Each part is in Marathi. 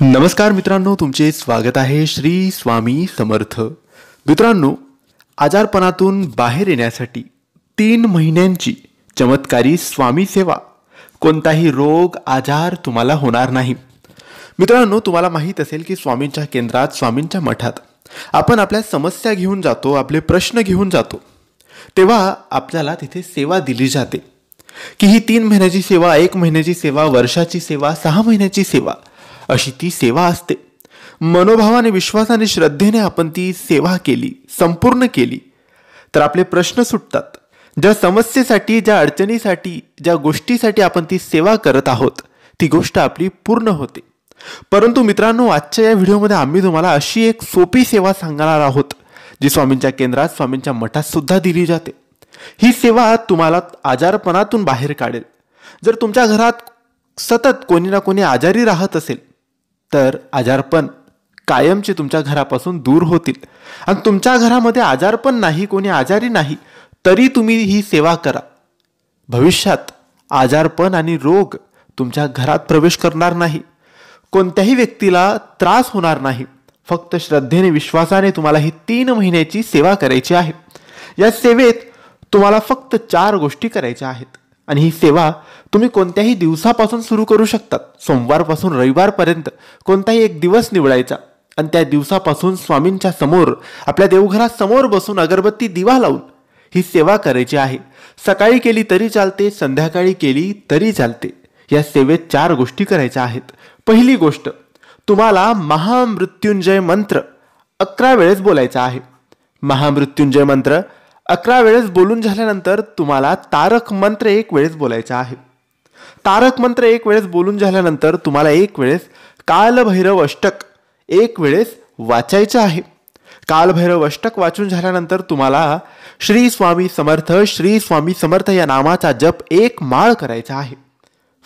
नमस्कार मित्रांनो तुमचे स्वागत आहे श्री स्वामी समर्थ मित्रांनो आजारपणातून बाहेर येण्यासाठी तीन महिन्यांची चमत्कारी स्वामी सेवा कोणताही रोग आजार तुम्हाला होणार नाही मित्रांनो तुम्हाला माहीत असेल की स्वामींच्या केंद्रात स्वामींच्या मठात आपण आपल्या समस्या घेऊन जातो आपले प्रश्न घेऊन जातो तेव्हा आपल्याला तिथे सेवा दिली जाते की ही तीन महिन्याची सेवा एक महिन्याची सेवा वर्षाची सेवा सहा महिन्याची सेवा अशी ती सेवा असते मनोभावाने विश्वासाने श्रद्धेने आपण ती सेवा केली संपूर्ण केली तर आपले प्रश्न सुटतात ज्या समस्येसाठी ज्या अडचणीसाठी ज्या गोष्टीसाठी आपण ती सेवा करत आहोत ती गोष्ट आपली पूर्ण होते परंतु मित्रांनो आजच्या या व्हिडिओमध्ये आम्ही तुम्हाला अशी एक सोपी सेवा सांगणार आहोत जी स्वामींच्या केंद्रात स्वामींच्या मठात सुद्धा दिली जाते ही सेवा तुम्हाला आजारपणातून बाहेर काढेल जर तुमच्या घरात सतत कोणी ना कोणी आजारी राहत असेल तर आजारपण कायमचे तुमच्या घरापासून दूर होतील आणि तुमच्या घरामध्ये आजारपण नाही कोणी आजारी नाही तरी तुम्ही ही सेवा करा भविष्यात आजारपण आणि रोग तुमच्या घरात प्रवेश करणार नाही कोणत्याही व्यक्तीला त्रास होणार नाही फक्त श्रद्धेने विश्वासाने तुम्हाला ही तीन महिन्याची सेवा करायची आहे या सेवेत तुम्हाला फक्त चार गोष्टी करायच्या आहेत आणि ही सेवा तुम्ही कोणत्याही दिवसापासून सुरू करू शकतात सोमवारपासून रविवारपर्यंत कोणताही एक दिवस निवडायचा आणि त्या दिवसापासून स्वामींच्या समोर आपल्या देवघरासमोर बसून अगरबत्ती दिवा लावून ही सेवा करायची आहे सकाळी केली तरी चालते संध्याकाळी केली तरी चालते या सेवेत चार गोष्टी करायच्या आहेत पहिली गोष्ट तुम्हाला महामृत्युंजय मंत्र अकरा वेळेस बोलायचा आहे महामृत्युंजय मंत्र अकरा वेळेस बोलून झाल्यानंतर तुम्हाला तारक मंत्र एक वेळेस बोलायचा आहे तारक मंत्र एक वेळेस बोलून झाल्यानंतर तुम्हाला एक वेळेस कालभैरव अष्टक एक वेळेस वाचायचं आहे कालभैरव अष्टक वाचून झाल्यानंतर तुम्हाला श्री स्वामी समर्थ श्री स्वामी समर्थ या नामाचा जप एक माळ करायचा आहे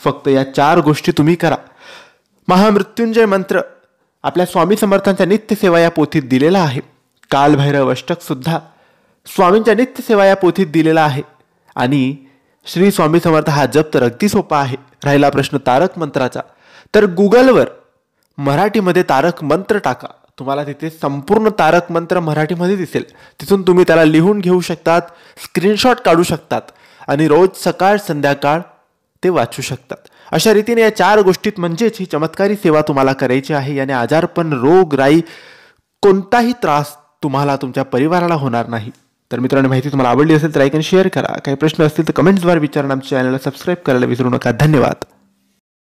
फक्त या चार गोष्टी तुम्ही करा महामृत्युंजय मंत्र आपल्या स्वामी समर्थांच्या नित्यसेवा या पोथीत दिलेला आहे कालभैरव सुद्धा स्वामींच्या नित्यसेवा या पोथीत दिलेला आहे आणि श्री स्वामी समर्थ हा जप तर अगदी सोपा आहे राहिला प्रश्न तारक मंत्राचा तर गुगलवर मराठीमध्ये तारक मंत्र टाका तुम्हाला तिथे संपूर्ण तारक मंत्र मराठीमध्ये दिसेल तिथून तुम्ही त्याला लिहून घेऊ शकतात स्क्रीनशॉट काढू शकतात आणि रोज सकाळ संध्याकाळ ते वाचू शकतात अशा रीतीने या चार गोष्टीत म्हणजेच ही चमत्कारी सेवा तुम्हाला करायची आहे याने आजारपण रोग राई कोणताही त्रास तुम्हाला तुमच्या परिवाराला होणार नाही तर मित्रांनो माहिती तुम्हाला आवडली असेल तर ऐकून शेअर करा काही प्रश्न असतील तर कमेंट्सद्वारे विचारून आमच्या चॅनलला सबस्क्राईब करायला विसरू नका धन्यवाद